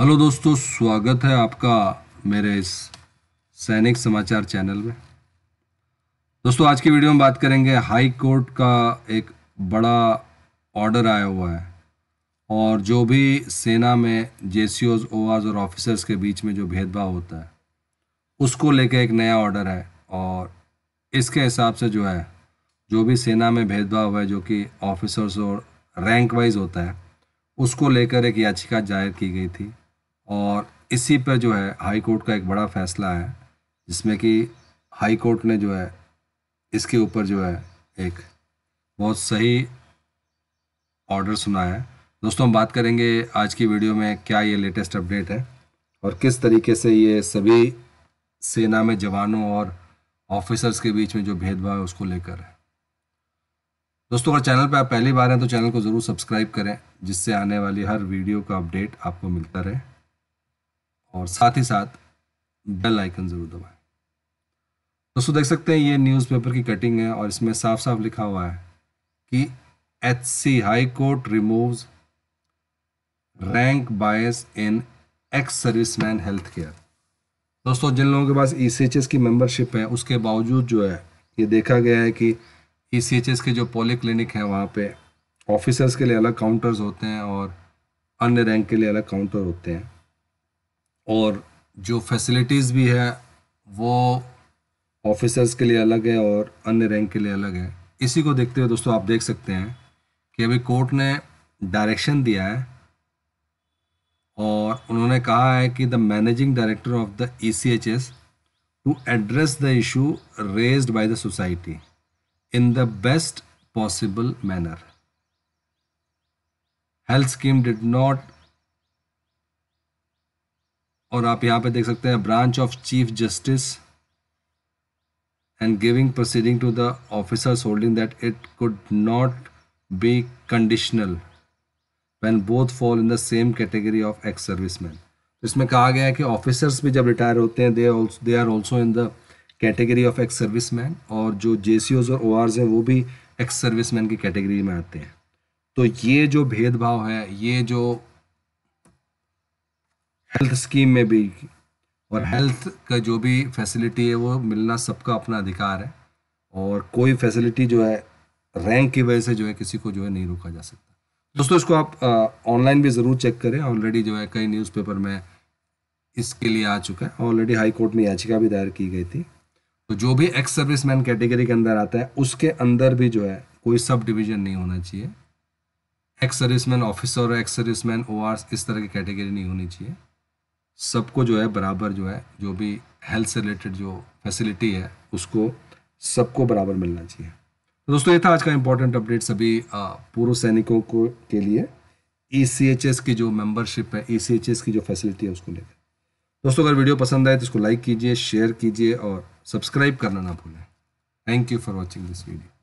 hello दोस्तों स्वागत है आपका मेरे इस सैनिक समाचार चैनल में दोस्तों आज की वीडियो में बात करेंगे हाई कोर्ट का एक बड़ा ऑर्डर आया हुआ है और जो भी सेना में जे सी ओज आज और ऑफिसर्स के बीच में जो भेदभाव होता है उसको लेके एक नया ऑर्डर है और इसके हिसाब से जो है जो भी सेना में भेदभाव है जो कि ऑफिसर्स और रैंक वाइज होता है उसको लेकर एक याचिका दायर की गई थी और इसी पर जो है हाई कोर्ट का एक बड़ा फैसला है जिसमें कि हाई कोर्ट ने जो है इसके ऊपर जो है एक बहुत सही ऑर्डर सुना है दोस्तों हम बात करेंगे आज की वीडियो में क्या ये लेटेस्ट अपडेट है और किस तरीके से ये सभी सेना में जवानों और ऑफिसर्स के बीच में जो भेदभाव है उसको लेकर है दोस्तों अगर चैनल पर आप पहली बार हैं तो चैनल को ज़रूर सब्सक्राइब करें जिससे आने वाली हर वीडियो का अपडेट आपको मिलता रहे और साथ ही साथ बेल आइकन ज़रूर दबाएं दोस्तों देख सकते हैं ये न्यूज़पेपर की कटिंग है और इसमें साफ साफ लिखा हुआ है कि H C high court removes rank bias in ex serviceman health care दोस्तों जिन लोगों के पास ई e की मेंबरशिप है उसके बावजूद जो है ये देखा गया है कि ई e के जो पॉली क्लिनिक हैं वहाँ पे ऑफिसर्स के लिए अलग काउंटर्स होते हैं और अन्य रैंक के लिए अलग काउंटर होते हैं और जो फैसिलिटीज़ भी है वो ऑफिसर्स के लिए अलग है और अन्य रैंक के लिए अलग है इसी को देखते हुए दोस्तों आप देख सकते हैं कि अभी कोर्ट ने डायरेक्शन दिया है और उन्होंने कहा है कि the managing director of the E C H S to address the issue raise by the society in the best possible manner health scheme did not और आप यहाँ पे देख सकते हैं branch of chief justice and giving proceeding to the officers holding that it could not be conditional when both fall in the same category of ex service man इसमें कहा गया है कि ऑफिसर्स भी जब रिटायर होते हैं they are also in the category of ex service man और जो जे और ओ हैं वो भी एक्स सर्विस मैन की कैटेगरी में आते हैं तो ये जो भेदभाव है ये जो हेल्थ स्कीम में भी और हेल्थ का जो भी फैसिलिटी है वो मिलना सबका अपना अधिकार है और कोई फैसिलिटी जो है रैंक की वजह से जो है किसी को जो है नहीं रोका जा सकता दोस्तों इसको आप ऑनलाइन भी ज़रूर चेक करें ऑलरेडी जो है कई न्यूज़पेपर में इसके लिए आ चुका है ऑलरेडी हाई कोर्ट में याचिका भी दायर की गई थी तो जो भी एक्स सर्विस मैन कैटेगरी के अंदर आता है उसके अंदर भी जो है कोई सब डिवीजन नहीं होना चाहिए एक्स सर्विस मैन ऑफिसर और एक्स सर्विस मैन ओ इस तरह की कैटेगरी नहीं होनी चाहिए सबको जो है बराबर जो है जो भी हेल्थ से रिलेटेड जो फैसिलिटी है उसको सबको बराबर मिलना चाहिए तो दोस्तों ये था आज का इम्पोर्टेंट अपडेट सभी पूर्व सैनिकों को के लिए ई e की जो मेंबरशिप है ई e की जो फैसिलिटी है उसको लेकर दोस्तों अगर वीडियो पसंद आए तो इसको लाइक कीजिए शेयर कीजिए और सब्सक्राइब करना ना भूलें thank you for watching this video